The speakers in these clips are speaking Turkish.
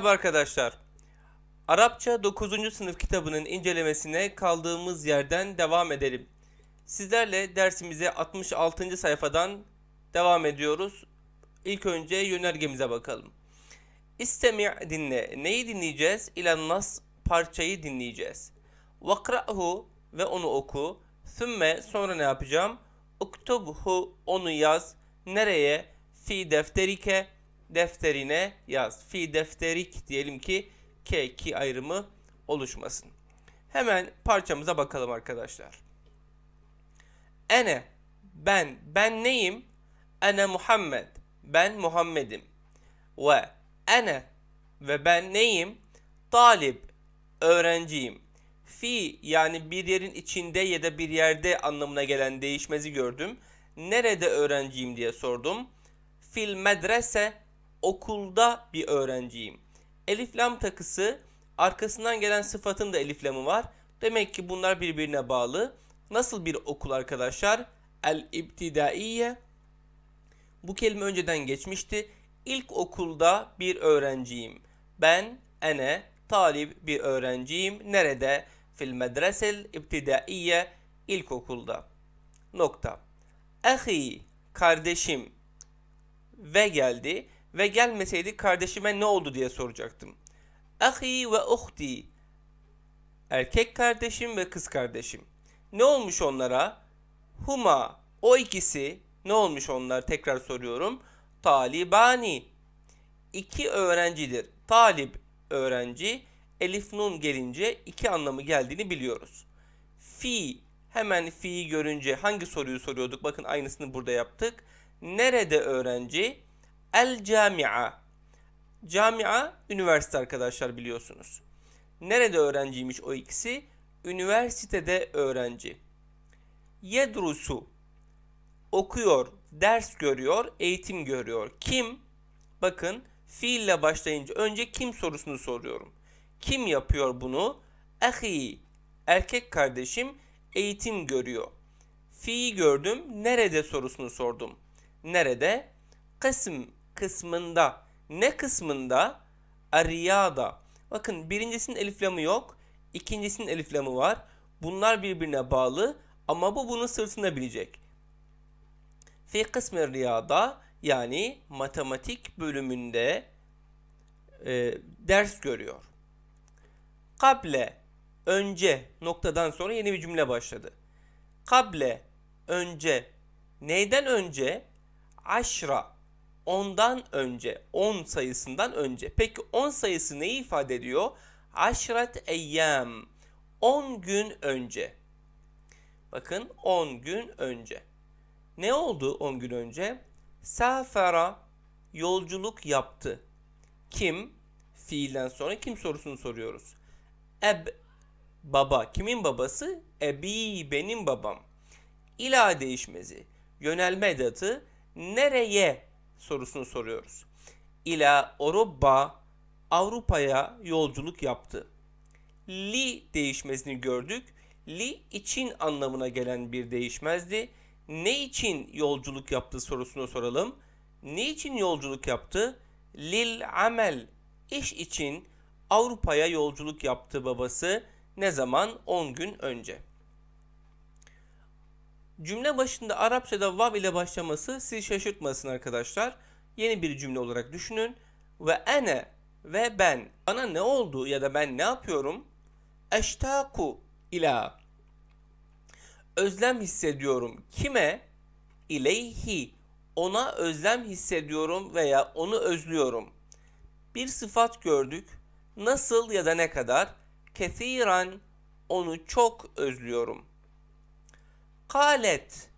Merhaba arkadaşlar. Arapça 9. sınıf kitabının incelemesine kaldığımız yerden devam edelim. Sizlerle dersimize 66. sayfadan devam ediyoruz. İlk önce yönergemize bakalım. İstemi' dinle. Neyi dinleyeceğiz? İlan nas parçayı dinleyeceğiz. Vakra'hu ve onu oku. Sümme sonra ne yapacağım? Uktubhu onu yaz. Nereye? Fi defterike defterine yaz. Fi defterik diyelim ki k ki ayrımı oluşmasın. Hemen parçamıza bakalım arkadaşlar. Ene ben ben neyim? Ene Muhammed. Ben Muhammed'im. Ve ene ve ben neyim? Talip öğrenciyim. Fi yani bir yerin içinde ya da bir yerde anlamına gelen değişmezi gördüm. Nerede öğrenciyim diye sordum. Fil medrese okulda bir öğrenciyim. Eliflam takısı arkasından gelen sıfatın da eliflamı var. Demek ki bunlar birbirine bağlı. Nasıl bir okul arkadaşlar? El ibtidaiye. Bu kelime önceden geçmişti. İlk okulda bir öğrenciyim. Ben ene talip bir öğrenciyim. Nerede? Fil medresel ibtidaiye ilkokulda. Nokta. Ahi kardeşim ve geldi ve gelmeseydi kardeşime ne oldu diye soracaktım. Ahi ve uhti. Erkek kardeşim ve kız kardeşim. Ne olmuş onlara? Huma. O ikisi. Ne olmuş onlar? Tekrar soruyorum. Talibani. İki öğrencidir. Talip öğrenci. Elif nun gelince iki anlamı geldiğini biliyoruz. Fi. Hemen fi'yi görünce hangi soruyu soruyorduk? Bakın aynısını burada yaptık. Nerede öğrenci? El camia. Camia üniversite arkadaşlar biliyorsunuz. Nerede öğrenciymiş o ikisi? Üniversitede öğrenci. Yedrusu okuyor, ders görüyor, eğitim görüyor. Kim? Bakın fiille başlayınca önce kim sorusunu soruyorum. Kim yapıyor bunu? Ahi, erkek kardeşim eğitim görüyor. Fi'yi gördüm, nerede sorusunu sordum. Nerede? Kısım kısmında. Ne kısmında? Eriyada. Bakın birincisinin eliflamı yok. ikincisinin eliflamı var. Bunlar birbirine bağlı ama bu bunun sırtında bilecek. Fi kısmı riyada yani matematik bölümünde e, ders görüyor. Kable önce noktadan sonra yeni bir cümle başladı. Kable önce neyden önce? Aşra 10'dan önce 10 sayısından önce. Peki 10 sayısı neyi ifade ediyor? Aşret eyyam 10 gün önce. Bakın 10 gün önce. Ne oldu 10 gün önce? Safara yolculuk yaptı. Kim? Fiilden sonra kim sorusunu soruyoruz. Eb baba. Kimin babası? Ebi benim babam. İla değişmezi. Yönelme edatı nereye sorusunu soruyoruz. İla Avrupa Avrupa'ya yolculuk yaptı. Li değişmezini gördük. Li için anlamına gelen bir değişmezdi. Ne için yolculuk yaptı sorusunu soralım. Ne için yolculuk yaptı? Lil amel iş için Avrupa'ya yolculuk yaptı babası ne zaman 10 gün önce. Cümle başında Arapçada vav ile başlaması sizi şaşırtmasın arkadaşlar. Yeni bir cümle olarak düşünün. Ve ene ve ben. Bana ne oldu ya da ben ne yapıyorum? Eştaku ila. Özlem hissediyorum. Kime? İleyhi. Ona özlem hissediyorum veya onu özlüyorum. Bir sıfat gördük. Nasıl ya da ne kadar? Kethiran. Onu çok özlüyorum. Kalet.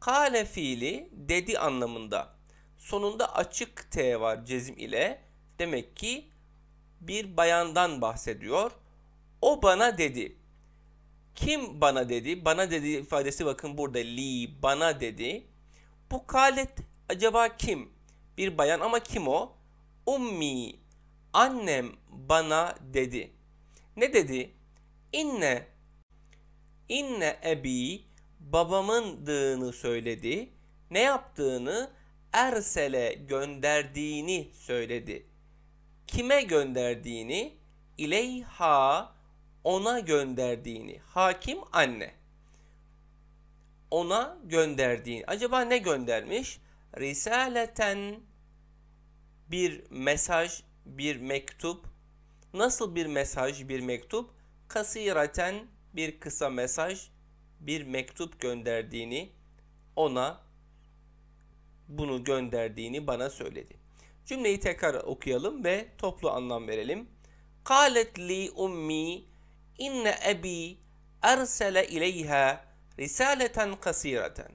Kale fiili dedi anlamında. Sonunda açık T var cezim ile. Demek ki bir bayandan bahsediyor. O bana dedi. Kim bana dedi? Bana dedi ifadesi bakın burada li bana dedi. Bu kalet acaba kim? Bir bayan ama kim o? Ummi annem bana dedi. Ne dedi? İnne inne ebi babamın dığını söyledi. Ne yaptığını Ersel'e gönderdiğini söyledi. Kime gönderdiğini? İleyha ona gönderdiğini. Hakim anne. Ona gönderdiğini. Acaba ne göndermiş? Risaleten bir mesaj, bir mektup. Nasıl bir mesaj, bir mektup? Kasiraten bir kısa mesaj, bir mektup gönderdiğini ona bunu gönderdiğini bana söyledi. Cümleyi tekrar okuyalım ve toplu anlam verelim. Kalet li ummi inne ebi ersele ileyha risaleten kasireten.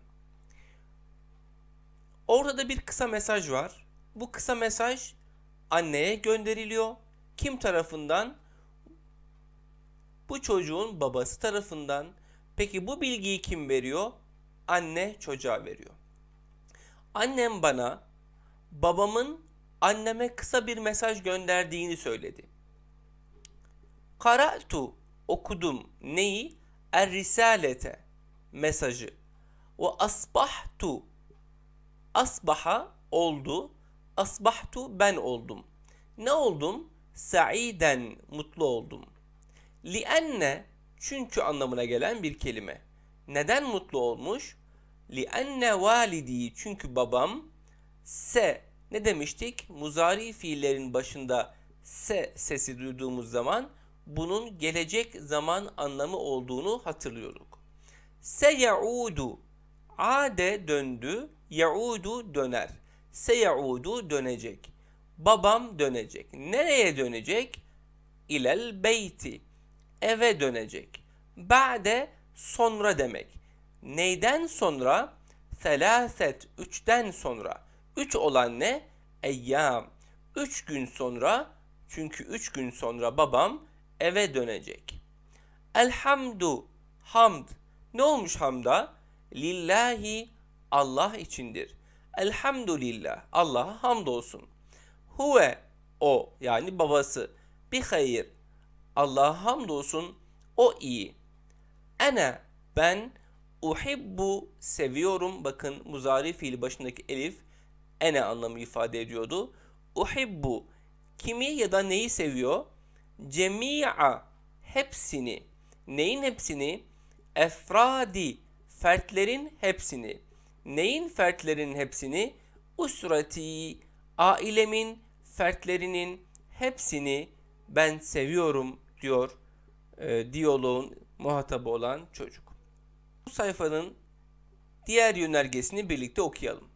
Orada bir kısa mesaj var. Bu kısa mesaj anneye gönderiliyor. Kim tarafından? Bu çocuğun babası tarafından Peki bu bilgiyi kim veriyor? Anne çocuğa veriyor. Annem bana babamın anneme kısa bir mesaj gönderdiğini söyledi. Karatu okudum neyi? Er risalete mesajı. Ve asbahtu asbaha oldu. Asbahtu ben oldum. Ne oldum? Saiden mutlu oldum. Li anne çünkü anlamına gelen bir kelime. Neden mutlu olmuş? لِأَنَّ validi çünkü babam se ne demiştik? Muzari fiillerin başında se sesi duyduğumuz zaman bunun gelecek zaman anlamı olduğunu hatırlıyorduk. Se yaudu ade döndü, yaudu döner. Se yaudu dönecek. Babam dönecek. Nereye dönecek? İlel beyti eve dönecek. Ba'de sonra demek. Neyden sonra? Selaset, üçten sonra. Üç olan ne? Eyyam. Üç gün sonra, çünkü üç gün sonra babam eve dönecek. Elhamdu, hamd. Ne olmuş hamda? Lillahi, Allah içindir. Elhamdülillah, Allah'a hamdolsun. Huve, o yani babası. Bir hayır, Allah'a hamdolsun o iyi. Ene ben uhibbu seviyorum. Bakın muzari fiil başındaki elif ene anlamı ifade ediyordu. Uhibbu kimi ya da neyi seviyor? Cemi'a hepsini. Neyin hepsini? Efradi fertlerin hepsini. Neyin fertlerin hepsini? Usrati ailemin fertlerinin hepsini ben seviyorum diyor e, diyaloğun muhatabı olan çocuk. Bu sayfanın diğer yönergesini birlikte okuyalım.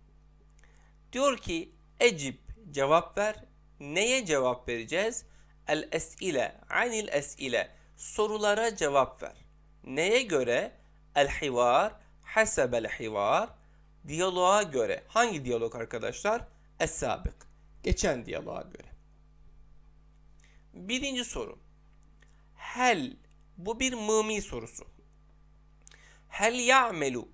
Diyor ki Ecip cevap ver. Neye cevap vereceğiz? El es'ile anil es'ile sorulara cevap ver. Neye göre? El hivar hesab el hivar diyaloğa göre. Hangi diyalog arkadaşlar? Es Geçen diyaloğa göre. Birinci soru hel bu bir mımi sorusu. Hel ya'melu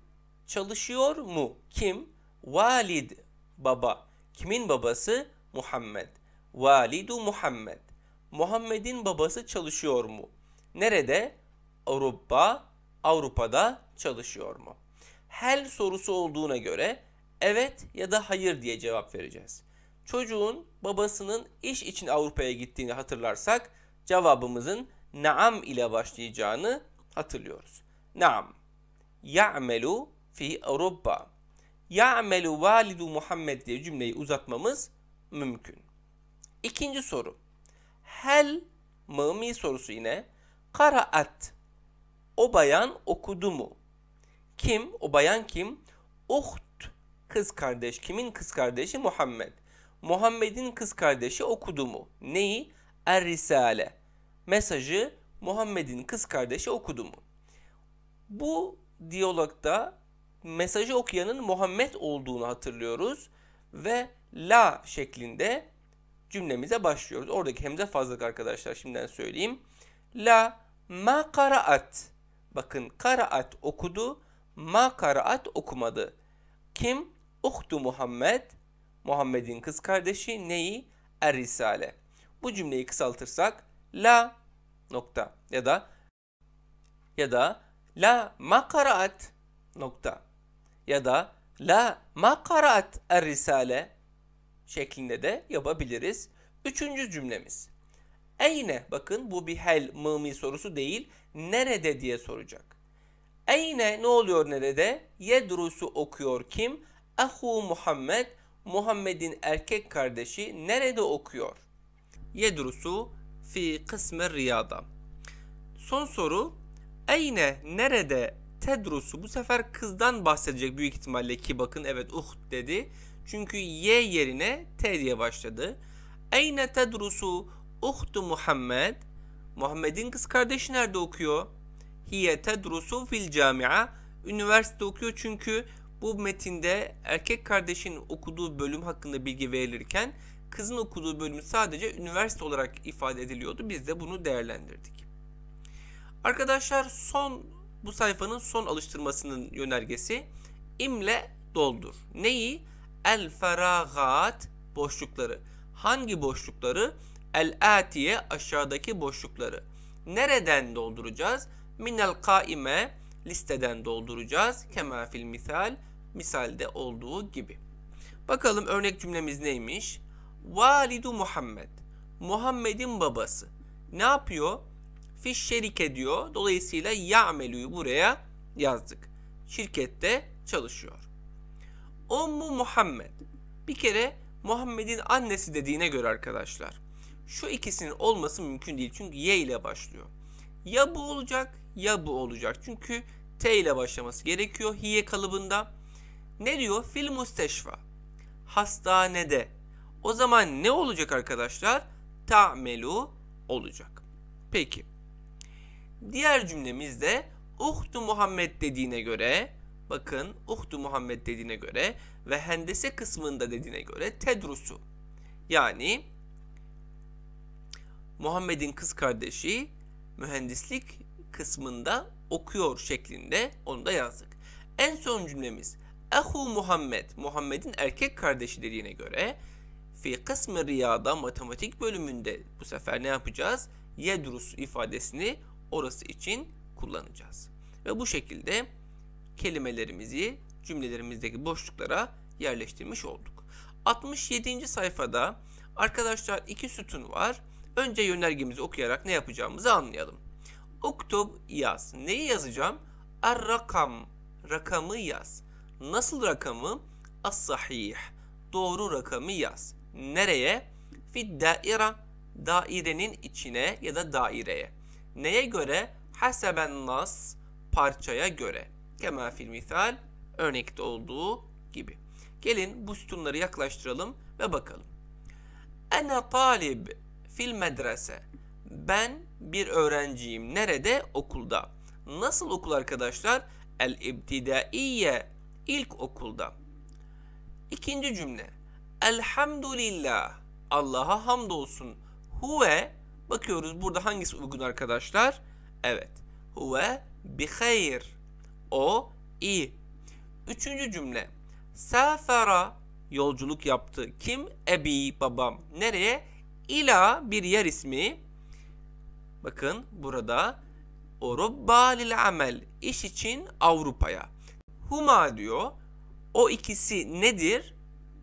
çalışıyor mu? Kim? Valid baba. Kimin babası? Muhammed. Validu Muhammed. Muhammed'in babası çalışıyor mu? Nerede? Avrupa, Avrupa'da çalışıyor mu? Hel sorusu olduğuna göre evet ya da hayır diye cevap vereceğiz. Çocuğun babasının iş için Avrupa'ya gittiğini hatırlarsak cevabımızın naam ile başlayacağını hatırlıyoruz. Naam. Ya'melu fi Avrupa. Ya'melu validu Muhammed diye cümleyi uzatmamız mümkün. İkinci soru. Hel mımi sorusu yine. Karaat. O bayan okudu mu? Kim? O bayan kim? Uht. Kız kardeş. Kimin kız kardeşi? Muhammed. Muhammed'in kız kardeşi okudu mu? Neyi? Er-Risale mesajı Muhammed'in kız kardeşi okudu mu? Bu diyalogda mesajı okuyanın Muhammed olduğunu hatırlıyoruz ve la şeklinde cümlemize başlıyoruz. Oradaki hemze fazlalık arkadaşlar şimdiden söyleyeyim. La ma karaat. Bakın karaat okudu, ma karaat okumadı. Kim? Uhtu Muhammed. Muhammed'in kız kardeşi neyi? Er Risale. Bu cümleyi kısaltırsak la nokta ya da ya da la makarat nokta ya da la makarat er risale şeklinde de yapabiliriz. Üçüncü cümlemiz. Eyne bakın bu bir hel mımi sorusu değil nerede diye soracak. Eyne ne oluyor nerede? Yedrusu okuyor kim? Ahu Muhammed Muhammed'in erkek kardeşi nerede okuyor? Yedrusu fi kısmı riyada. Son soru. Eyne nerede Tedros'u bu sefer kızdan bahsedecek büyük ihtimalle ki bakın evet uht dedi. Çünkü y yerine t diye başladı. Eyne Tedros'u uhtu Muhammed. Muhammed'in kız kardeşi nerede okuyor? Hiye Tedros'u fil camia. Üniversite okuyor çünkü bu metinde erkek kardeşin okuduğu bölüm hakkında bilgi verilirken Kızın okuduğu bölüm sadece üniversite olarak ifade ediliyordu. Biz de bunu değerlendirdik. Arkadaşlar son bu sayfanın son alıştırmasının yönergesi imle doldur. Neyi? El feragat boşlukları. Hangi boşlukları? El atiye aşağıdaki boşlukları. Nereden dolduracağız? Minel kaime listeden dolduracağız. Kema fil misal misalde olduğu gibi. Bakalım örnek cümlemiz neymiş? Validu Muhammed. Muhammed'in babası. Ne yapıyor? Fiş şerike diyor. Dolayısıyla ya'melüyü buraya yazdık. Şirkette çalışıyor. Ummu Muhammed. Bir kere Muhammed'in annesi dediğine göre arkadaşlar. Şu ikisinin olması mümkün değil. Çünkü ye ile başlıyor. Ya bu olacak ya bu olacak. Çünkü T ile başlaması gerekiyor hiye kalıbında. Ne diyor? Fil musteşfa. Hastanede. O zaman ne olacak arkadaşlar? Ta'melu olacak. Peki. Diğer cümlemizde Uhtu Muhammed dediğine göre bakın Uhtu Muhammed dediğine göre ve hendese kısmında dediğine göre Tedrusu. Yani Muhammed'in kız kardeşi mühendislik kısmında okuyor şeklinde onu da yazdık. En son cümlemiz Ehu Muhammed, Muhammed'in erkek kardeşi dediğine göre fi kısmı riyada matematik bölümünde bu sefer ne yapacağız? Yedrus ifadesini orası için kullanacağız. Ve bu şekilde kelimelerimizi cümlelerimizdeki boşluklara yerleştirmiş olduk. 67. sayfada arkadaşlar iki sütun var. Önce yönergemizi okuyarak ne yapacağımızı anlayalım. Uktub yaz. Neyi yazacağım? Er rakam. Rakamı yaz. Nasıl rakamı? As sahih. Doğru rakamı yaz. Nereye? Fi daire, Dairenin içine ya da daireye. Neye göre? Haseben nas. Parçaya göre. Kema fil misal. Örnekte olduğu gibi. Gelin bu sütunları yaklaştıralım ve bakalım. Ana talib fil medrese. Ben bir öğrenciyim. Nerede? Okulda. Nasıl okul arkadaşlar? El ibtidaiye ilk okulda. İkinci cümle. Elhamdülillah. Allah'a hamdolsun. Huve bakıyoruz burada hangisi uygun arkadaşlar? Evet. Huve bihayr. O iyi. Üçüncü cümle. Safara yolculuk yaptı. Kim? Ebi babam. Nereye? İla bir yer ismi. Bakın burada Avrupa lil amel. İş için Avrupa'ya. Huma diyor. O ikisi nedir?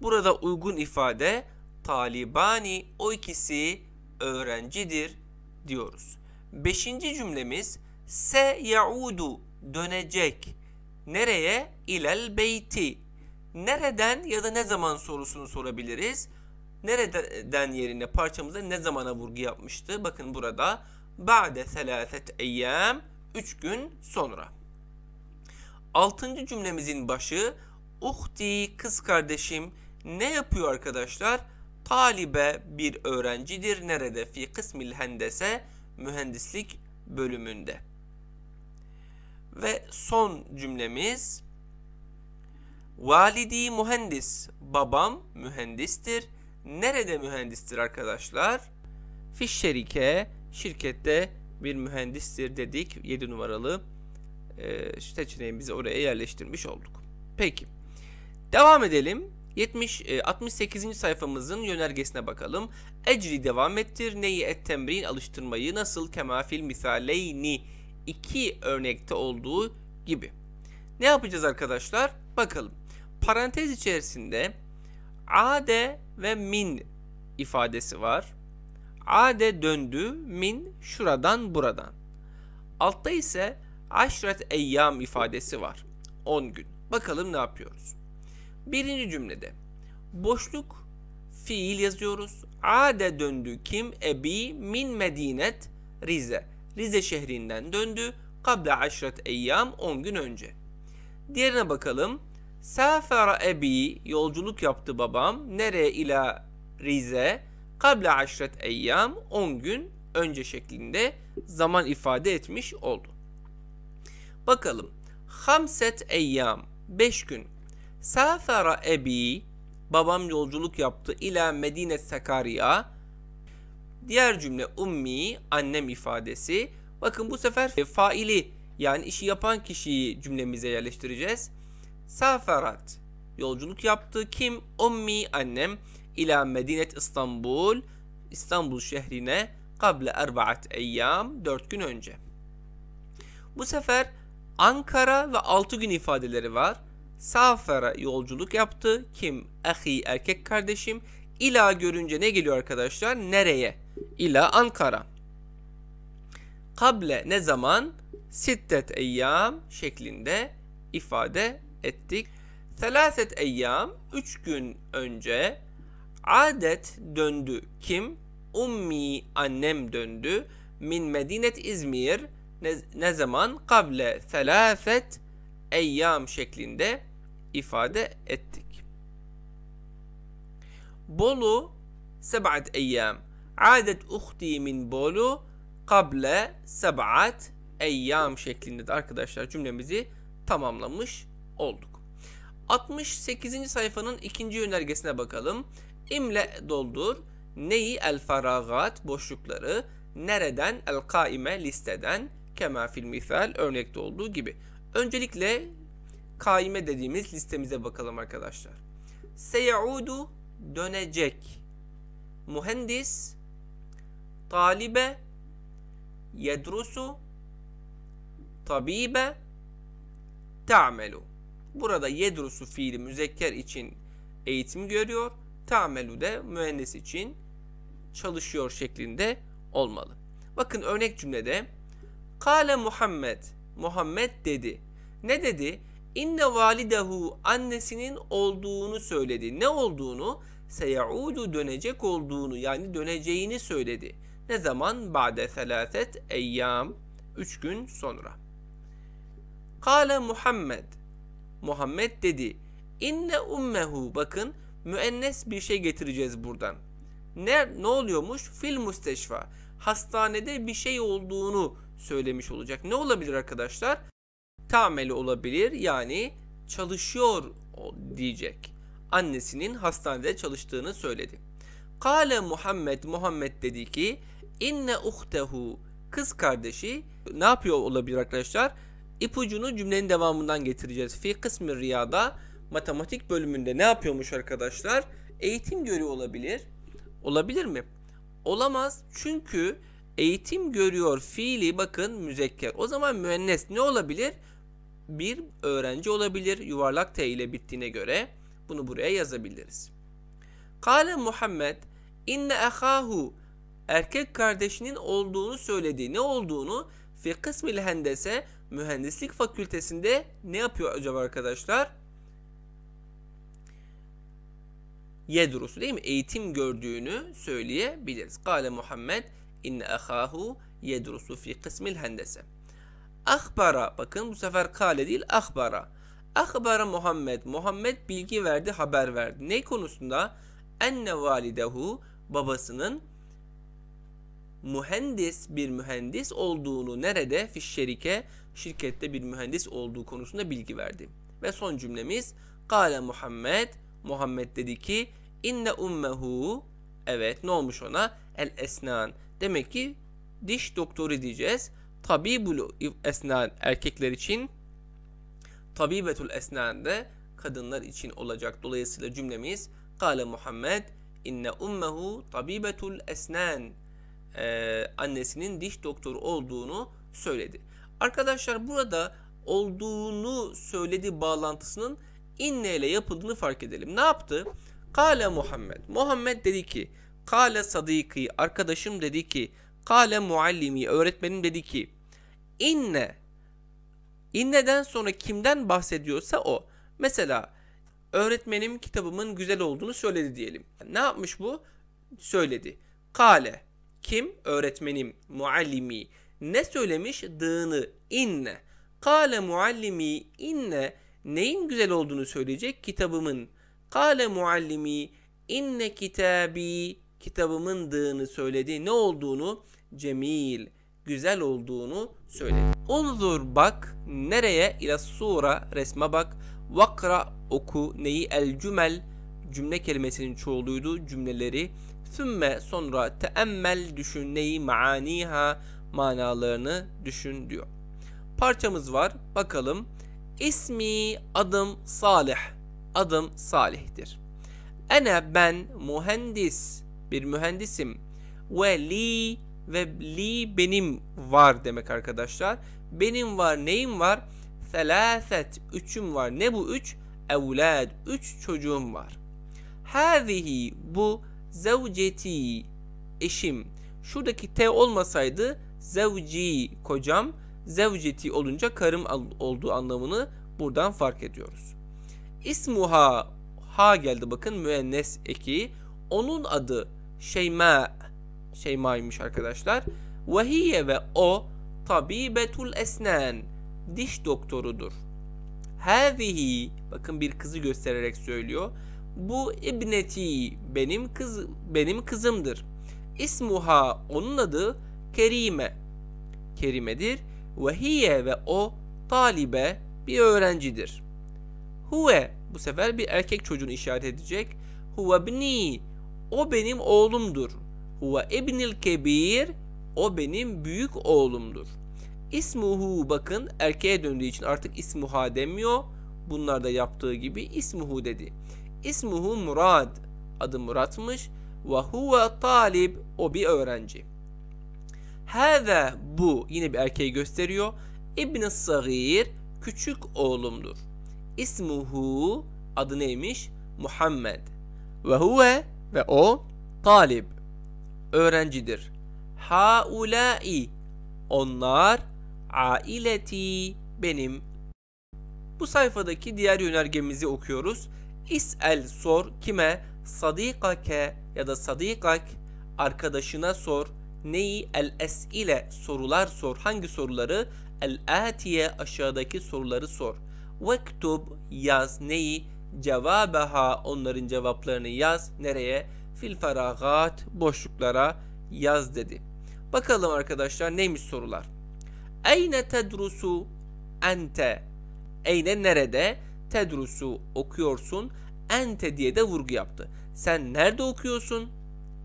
Burada uygun ifade talibani o ikisi öğrencidir diyoruz. Beşinci cümlemiz se yaudu dönecek. Nereye? İlel beyti. Nereden ya da ne zaman sorusunu sorabiliriz. Nereden yerine parçamızda ne zamana vurgu yapmıştı? Bakın burada ba'de selaset eyyam 3 gün sonra. Altıncı cümlemizin başı uhti kız kardeşim ne yapıyor arkadaşlar? Talibe bir öğrencidir. Nerede? Fi kısmil hendese mühendislik bölümünde. Ve son cümlemiz Validi mühendis. Babam mühendistir. Nerede mühendistir arkadaşlar? Fiş şerike şirkette bir mühendistir dedik. 7 numaralı e, seçeneğimizi oraya yerleştirmiş olduk. Peki. Devam edelim. 70 68. E, sayfamızın yönergesine bakalım. Ecri devam ettir. Neyi et temrin alıştırmayı nasıl kemafil misaleyni iki örnekte olduğu gibi. Ne yapacağız arkadaşlar? Bakalım. Parantez içerisinde ade ve min ifadesi var. Ade döndü, min şuradan buradan. Altta ise aşret eyyam ifadesi var. 10 gün. Bakalım ne yapıyoruz? Birinci cümlede boşluk fiil yazıyoruz. Ade döndü kim? Ebi min medinet Rize. Rize şehrinden döndü. Kabla aşret eyyam 10 gün önce. Diğerine bakalım. Safara ebi yolculuk yaptı babam. Nereye ila Rize? Kabla aşret eyyam 10 gün önce şeklinde zaman ifade etmiş oldu. Bakalım. Hamset eyyam 5 gün Safara ebi babam yolculuk yaptı ila Medine Sakarya. Diğer cümle ummi annem ifadesi. Bakın bu sefer faili yani işi yapan kişiyi cümlemize yerleştireceğiz. Safarat yolculuk yaptı. Kim? Ummi annem ila Medinet İstanbul İstanbul şehrine kable erbaat eyyam 4 gün önce. Bu sefer Ankara ve 6 gün ifadeleri var. Safer'e yolculuk yaptı. Kim? Ahi erkek kardeşim. İla görünce ne geliyor arkadaşlar? Nereye? İla Ankara. Kable ne zaman? Sittet eyyam şeklinde ifade ettik. Selaset eyyam 3 gün önce adet döndü. Kim? Ummi annem döndü. Min Medinet İzmir ne, ne zaman? Kable selaset eyyam şeklinde ifade ettik. Bolu seb'at eyyam. Adet uhti min Bolu kable seb'at eyyam şeklinde de arkadaşlar cümlemizi tamamlamış olduk. 68. sayfanın ikinci önergesine bakalım. İmle doldur. Neyi? El faragat, boşlukları. Nereden? El kaime, listeden. Kema fil misal, örnekte olduğu gibi. Öncelikle kaime dediğimiz listemize bakalım arkadaşlar. Seyaudu dönecek. Mühendis talibe yedrusu tabibe ta'melu. Burada yedrusu fiili müzekker için eğitim görüyor. Ta'melu de mühendis için çalışıyor şeklinde olmalı. Bakın örnek cümlede Kale Muhammed. Muhammed dedi. Ne dedi? inne validehu annesinin olduğunu söyledi. Ne olduğunu? Seyaudu dönecek olduğunu yani döneceğini söyledi. Ne zaman? Ba'de selaset eyyam. Üç gün sonra. Kale Muhammed. Muhammed dedi. İnne ummehu. Bakın müennes bir şey getireceğiz buradan. Ne, ne oluyormuş? Fil musteşfa. Hastanede bir şey olduğunu söylemiş olacak. Ne olabilir arkadaşlar? ta'melu olabilir yani çalışıyor diyecek. Annesinin hastanede çalıştığını söyledi. Kale Muhammed Muhammed dedi ki inne uhtehu kız kardeşi ne yapıyor olabilir arkadaşlar? İpucunu cümlenin devamından getireceğiz. Fi kısmı riyada matematik bölümünde ne yapıyormuş arkadaşlar? Eğitim görüyor olabilir. Olabilir mi? Olamaz çünkü eğitim görüyor fiili bakın müzekker. O zaman müennes ne olabilir? bir öğrenci olabilir yuvarlak T ile bittiğine göre bunu buraya yazabiliriz. Kale Muhammed inne ahahu erkek kardeşinin olduğunu söylediği ne olduğunu fi kısmil hendese mühendislik fakültesinde ne yapıyor acaba arkadaşlar? Yedrusu değil mi? Eğitim gördüğünü söyleyebiliriz. Kale Muhammed inne ahahu yedrusu fi kısmil hendese. Akbara bakın bu sefer kale değil akbara. Akbara Muhammed. Muhammed bilgi verdi, haber verdi. Ne konusunda? Enne validehu babasının mühendis bir mühendis olduğunu nerede? Fiş şerike şirkette bir mühendis olduğu konusunda bilgi verdi. Ve son cümlemiz Kale Muhammed Muhammed dedi ki inne ummehu evet ne olmuş ona el esnan demek ki diş doktoru diyeceğiz tabi bu esnan erkekler için tabibetul esnan de kadınlar için olacak. Dolayısıyla cümlemiz Kale Muhammed inne ummehu tabibetul esnan ee, annesinin diş doktoru olduğunu söyledi. Arkadaşlar burada olduğunu söyledi bağlantısının inne ile yapıldığını fark edelim. Ne yaptı? Kale Muhammed. Muhammed dedi ki Kale Sadiki arkadaşım dedi ki Kale Muallimi öğretmenim dedi ki inne. İnneden sonra kimden bahsediyorsa o. Mesela öğretmenim kitabımın güzel olduğunu söyledi diyelim. Ne yapmış bu? Söyledi. Kale. Kim? Öğretmenim, muallimi. Ne söylemiş? Dığını, İnne. Kale muallimi inne. Neyin güzel olduğunu söyleyecek? Kitabımın. Kale muallimi inne kitabi. Kitabımın dığını söyledi. Ne olduğunu? Cemil güzel olduğunu söyledi. Unzur bak nereye ila sonra resme bak. Vakra oku neyi el cümel cümle kelimesinin çoğuluydu cümleleri. Sümme sonra teemmel düşün neyi maaniha manalarını düşün diyor. Parçamız var bakalım. İsmi adım Salih. Adım Salih'tir. Ene ben mühendis bir mühendisim. Ve li ve li benim var demek arkadaşlar. Benim var neyim var? Selaset üçüm var. Ne bu üç? Evlad üç çocuğum var. Hazihi bu zevceti eşim. Şuradaki T olmasaydı zevci kocam, zevceti olunca karım olduğu anlamını buradan fark ediyoruz. İsmuha ha geldi bakın müennes eki. Onun adı Şeyma Şeyma'ymış arkadaşlar. Ve hiye ve o tabibetul esnen diş doktorudur. Hâzihi bakın bir kızı göstererek söylüyor. Bu ibneti benim kız benim kızımdır. İsmuha onun adı Kerime. Kerimedir. Ve hiye ve o talibe bir öğrencidir. Huve bu sefer bir erkek çocuğunu işaret edecek. Huve bni o benim oğlumdur. Huve ibnil kebir. O benim büyük oğlumdur. İsmuhu bakın erkeğe döndüğü için artık ismuha demiyor. Bunlar da yaptığı gibi ismuhu dedi. İsmuhu Murad. Adı Murat'mış. Ve huve talib. O bir öğrenci. Heve bu. Yine bir erkeği gösteriyor. İbn-i Sagir. Küçük oğlumdur. İsmuhu. Adı neymiş? Muhammed. Ve huve ve o talib öğrencidir. Haulai onlar aileti benim. Bu sayfadaki diğer yönergemizi okuyoruz. İs'el sor kime? Sadikake ya da sadikak arkadaşına sor. Neyi? El es ile sorular sor. Hangi soruları? El atiye aşağıdaki soruları sor. Vektub yaz neyi? cevabeha onların cevaplarını yaz. Nereye? Fil feragat boşluklara yaz dedi. Bakalım arkadaşlar neymiş sorular. Eyne tedrusu ente. Eyne nerede? Tedrusu okuyorsun. Ente diye de vurgu yaptı. Sen nerede okuyorsun?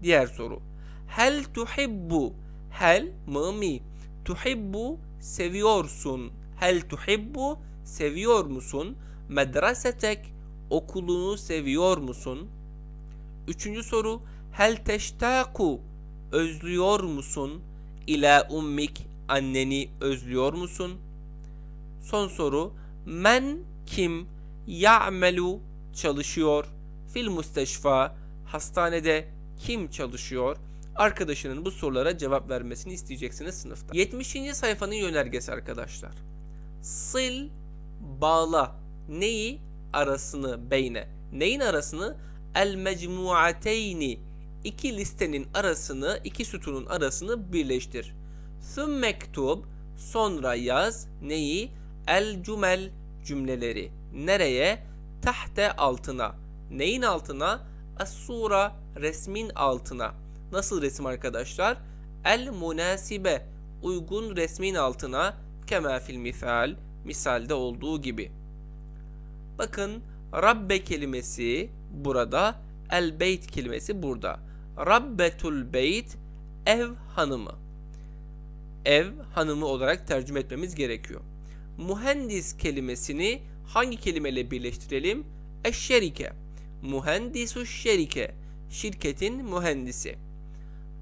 Diğer soru. Hel tuhibbu. Hel mı mi? Tuhibbu seviyorsun. Hel tuhibbu seviyor musun? tek. Okulunu seviyor musun? Üçüncü soru Hel teştaku özlüyor musun? İla ummik anneni özlüyor musun? Son soru Men kim ya'melu çalışıyor? Fil musteşfa hastanede kim çalışıyor? Arkadaşının bu sorulara cevap vermesini isteyeceksiniz sınıfta. 70. sayfanın yönergesi arkadaşlar. Sil bağla neyi? arasını beyne. Neyin arasını? El mecmuateyni. İki listenin arasını, iki sütunun arasını birleştir. Süm mektub. Sonra yaz. Neyi? El cümel cümleleri. Nereye? Tahte altına. Neyin altına? Es-sura resmin altına. Nasıl resim arkadaşlar? El munasibe uygun resmin altına kema fil misal misalde olduğu gibi. Bakın Rabbe kelimesi burada, el beyt kelimesi burada. Rabbetul beyt ev hanımı. Ev hanımı olarak tercüme etmemiz gerekiyor. Mühendis kelimesini hangi kelimeyle birleştirelim? Eşşerike. Mühendisu şerike. Şirketin mühendisi.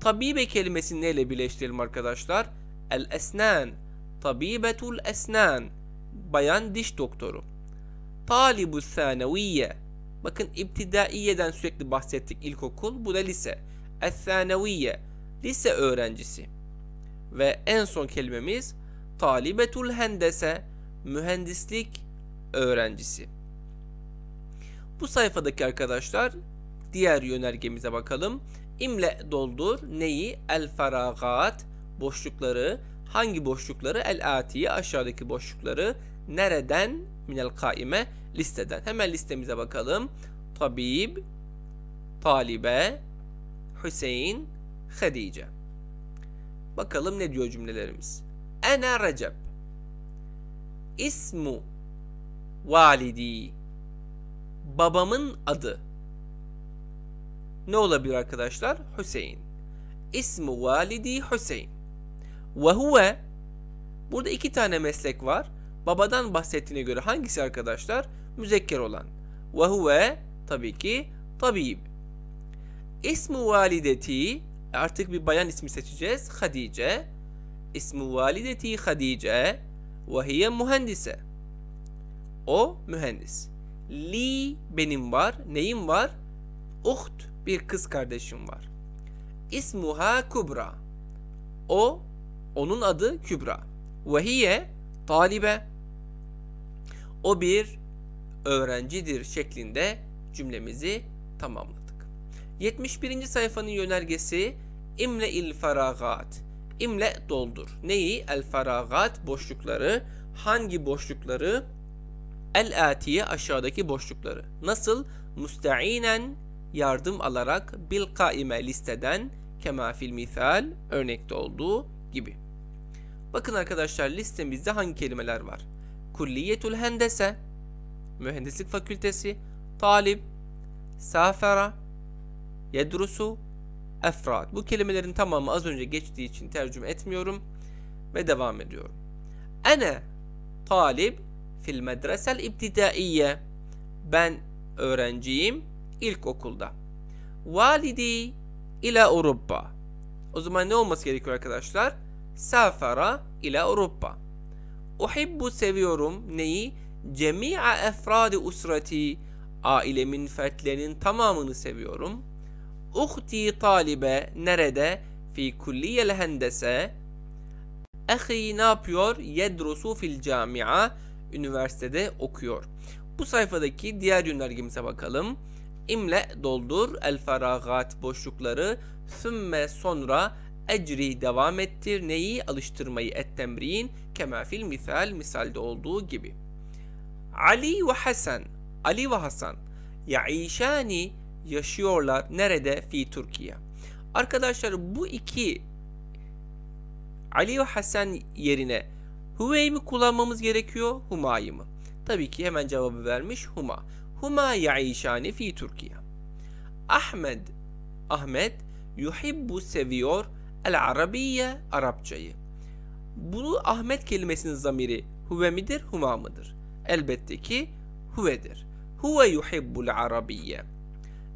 Tabibe kelimesini neyle birleştirelim arkadaşlar? El esnan. Tabibetul esnan. Bayan diş doktoru. Talibu sanaviye. Bakın iptidaiyeden sürekli bahsettik ilkokul. Bu da lise. Es-sanaviye. Lise öğrencisi. Ve en son kelimemiz talibetul hendese. Mühendislik öğrencisi. Bu sayfadaki arkadaşlar diğer yönergemize bakalım. İmle doldur neyi? El feragat boşlukları hangi boşlukları? El atiye aşağıdaki boşlukları nereden minel kaime listeden. Hemen listemize bakalım. Tabib, Talibe, Hüseyin, Hadice. Bakalım ne diyor cümlelerimiz. Ene Recep. İsmu validi. Babamın adı. Ne olabilir arkadaşlar? Hüseyin. İsmu validi Hüseyin. Ve huve. Burada iki tane meslek var babadan bahsettiğine göre hangisi arkadaşlar? Müzekker olan. Ve huve tabii ki tabib. İsmu valideti e, artık bir bayan ismi seçeceğiz. Hadice. İsmu valideti Hadice ve hiye mühendise. O mühendis. Li benim var. Neyim var? Uht bir kız kardeşim var. İsmuha Kubra. O onun adı Kübra. Ve hiye talibe o bir öğrencidir şeklinde cümlemizi tamamladık. 71. sayfanın yönergesi imle il feragat. İmle doldur. Neyi? El feragat boşlukları. Hangi boşlukları? El atiye aşağıdaki boşlukları. Nasıl? Musta'inen yardım alarak bil kaime listeden kema fil misal örnekte olduğu gibi. Bakın arkadaşlar listemizde hangi kelimeler var? Kulliyetul Hendese, Mühendislik Fakültesi, Talip, Safera, Yedrusu, Efrat. Bu kelimelerin tamamı az önce geçtiği için tercüme etmiyorum ve devam ediyorum. Ene talip fil medresel ibtidaiye. Ben öğrenciyim ilkokulda. Validi ila Avrupa. O zaman ne olması gerekiyor arkadaşlar? Safara ila Avrupa. Uhibbu seviyorum neyi? Cemi'a efradi usrati. Ailemin fertlerinin tamamını seviyorum. Uhti talibe nerede? Fi kulliyel hendese. Ahi ne yapıyor? Yedrusu fil camia. Üniversitede okuyor. Bu sayfadaki diğer yönergemize bakalım. İmle doldur el feragat boşlukları sümme sonra ecri devam ettir. Neyi? Alıştırmayı et temrin kemafil misal misalde olduğu gibi. Ali ve Hasan Ali ve Hasan yaişani yaşıyorlar nerede? Fi Türkiye. Arkadaşlar bu iki Ali ve Hasan yerine Hüvey mi kullanmamız gerekiyor? Humayı mı? Tabii ki hemen cevabı vermiş Huma. Huma yaişani fi Türkiye. Ahmed Ahmet yuhibbu seviyor El Arabiye Arapçayı. Bunu Ahmet kelimesinin zamiri huve midir huma mıdır? Elbette ki huvedir. Huve yuhibbul Arabiye.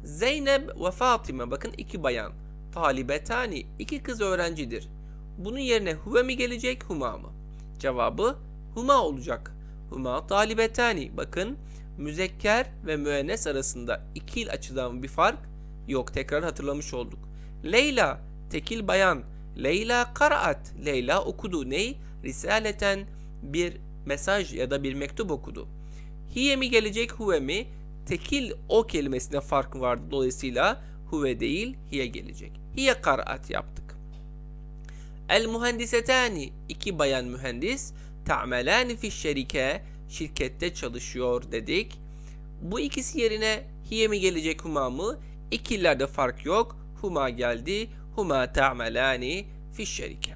Zeynep ve Fatime bakın iki bayan. Talibetani iki kız öğrencidir. Bunun yerine huve mi gelecek huma mı? Cevabı huma olacak. Huma talibetani. Bakın müzekker ve müennes arasında iki il açıdan bir fark yok. Tekrar hatırlamış olduk. Leyla Tekil bayan. Leyla karaat. Leyla okudu. Ney? Risaleten bir mesaj ya da bir mektup okudu. Hiye mi gelecek huve mi? Tekil o kelimesine fark vardı. Dolayısıyla huve değil hiye gelecek. Hiye karaat yaptık. El mühendisetani iki bayan mühendis ta'melani fi şerike şirkette çalışıyor dedik. Bu ikisi yerine hiye mi gelecek huma mı? İkillerde fark yok. Huma geldi huma ta'malani fi şerike.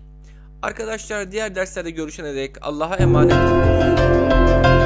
Arkadaşlar diğer derslerde görüşene dek Allah'a emanet olun.